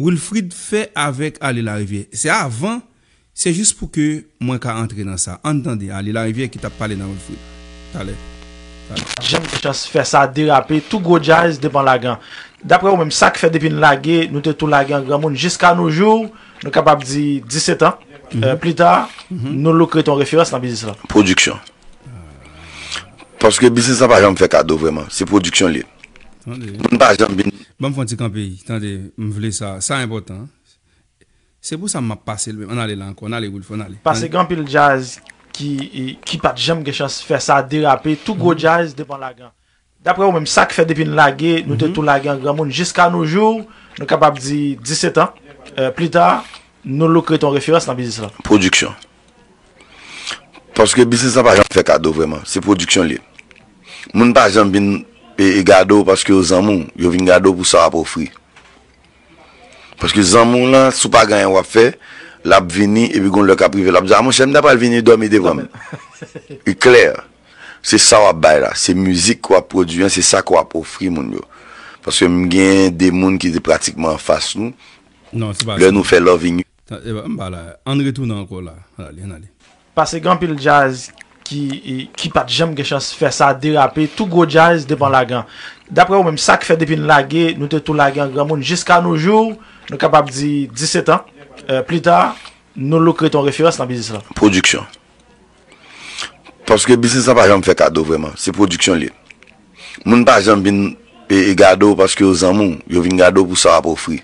Wilfrid fè avèk Alila Rivie Se avan, se jist pou ke mwen ka antre nan sa Antande, Alila Rivie ki tap pale nan Wilfrid Ale Jam fè sa derape, tout go jazz depan lagan Dapre ou mèm sa k fè depin lage, nou te tout lage an gran moun Jiska nou jour, nou kapab di 17 an euh, mhm. Plita, nou lou kre ton referans nan bizis la Produksyon Paske bizis sa pa jam fè kado vreman, se produksyon li Moun pa jam bin ban fwantik an peyi, tan de m vle sa, sa impotant, se pou sa m ap pase lbe, an ale lanko, an ale goulfo, an ale. Pase gampil jazz, ki pat jem ge chans fè sa, derape, tou go mhm. jazz, depan lagan. Dapre ou menm sa k fè depin lagé, nou te mhm. tou lagan, gaman, jiska nou jour, nou kapab di 17 an, pli ta, nou lou kre ton referans nan bizis la. Production. Paske bizis sa pa jen fè kado vreman, se production li. Moun pa jen bin, E, e gado paske yo zanmoun, yo vin gado pou sa wap ofri. Paske zanmoun lan, sou pa ganyan wap fe, lap vini, epi goun lak aprive. Lap zanmoun, ah, chèm da pa vini, do mi devon men. E kler, se sa wap bay la. Se müzik wap produyen, se sa wap ofri moun yo. Paske mgen de moun ki de pratikman fas nou, non, lè nou fe lop vini. E ba la, an retou nan ko la. Paske gampil jazz... E, ki pat jem ge chans fè sa derape, tou go jaz depan lagan. Dapre ou menm sa ki fè depi nou lage, nou te tou lage an gran moun, jiska nou jour, nou kapab di 17 an, pli ta, nou lou kre ton referans nan bizis la. Produksyon. Paske bizis sa pa jem fè kado vreman, se produksyon li. Moun pa jem bin pe e gado, paske yo zan moun, yo vin gado pou sa apofri.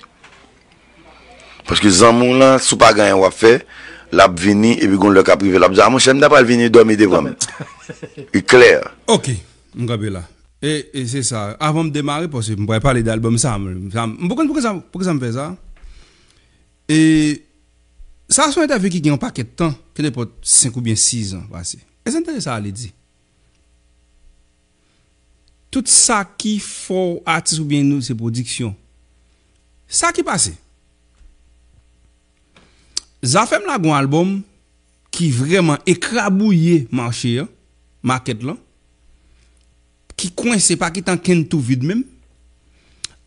Paske yo zan moun la, sou pa ganyan wap fè, Lap vini, epi goun lak aprive. Lap zan, ah, moun chenm dapal vini, do mi devon. E kler. Ok, mga be la. E se sa, avon m demare, m pouye pale d'albom sa. M pou kon pouke sa m fe za? E sa son ete avi ki gen yon paket tan, ke ne pot 5 ou bien 6 an vase. E se ente sa ale di? Tout sa ki fow ati sou bien nou se prodiksyon, sa ki pase? E se sa? Zan fèm la gwen albom ki vreman ekrabouye manche ya, maket la, ki kwen se pa ki tan ken tou vide men,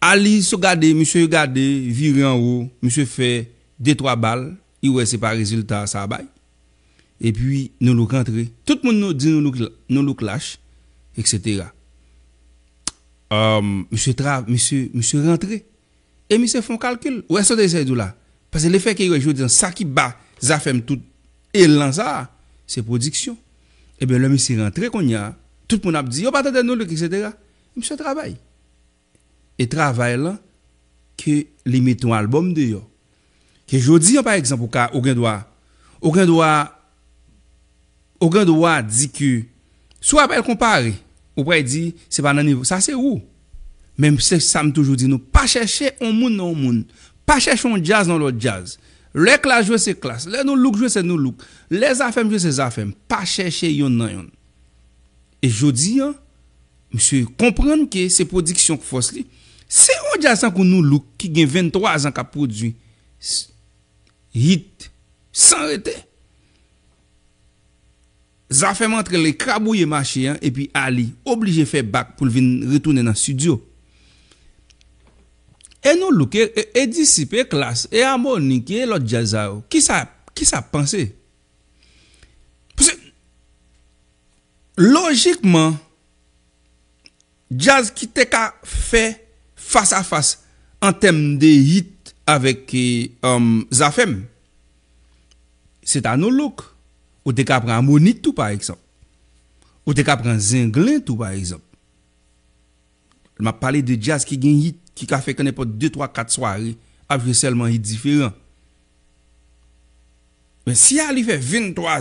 ali se gade, mi se gade, viri an ou, mi se fè, dey toa bal, i wè se pa rezultat sa bay, e pi nou lou rentre, tout moun nou di nou lou clash, et cetera. Um, mi se tra, mi se rentre, e mi se fèm kalkil, wè se dey zèy dou la, Pase le fe ke yo yo di an, sa ki ba, zafem tout, e lan sa, se prodiksyon. Ebe, eh lè mi si rentre kon ya, tout moun ap di, yo oh, pata den nou lèk, etc. Mise trabay. E trabay lan, ke li meton albom de yo. Ke yo di an, par eksemp ou ka, ou gen doa, ou gen doa, ou gen doa di ki, sou ap el kompare, ou pre di, se pa nan nivou, sa se ou. Men mise sa m toujou di nou, pa chè chè, on moun, on moun. Pacheche yon jaz nan lo jaz. Rek la jwe se klas. Le nou luk jwe se nou luk. Le zafem jwe se zafem. Pacheche yon nan yon. E jodi, msye, kompran ke se prodiksyon k fos li, se yon jaz san k nou luk, ki gen 23 an ka prodwi, hit, san rete. Zafem antren le krabouye mache, e pi Ali, oblije fe bak pou vin retounen nan studio. E nou louke, e, e disipe, e klas, e amonike, e lot jazaw. Ki sa, ki sa panse? Pwese, logikman, jaz ki te ka fe fasa fasa an tem de hit avek e, um, zafem. Se ta nou louk, ou te ka pre amonite tou pa eksemp. Ou te ka pre zenglintou pa eksemp. Mwa pale de jaz ki gen hit, Ki kafe kene po 2-3-4 swari Avre selman yi difiran Si alive 20-30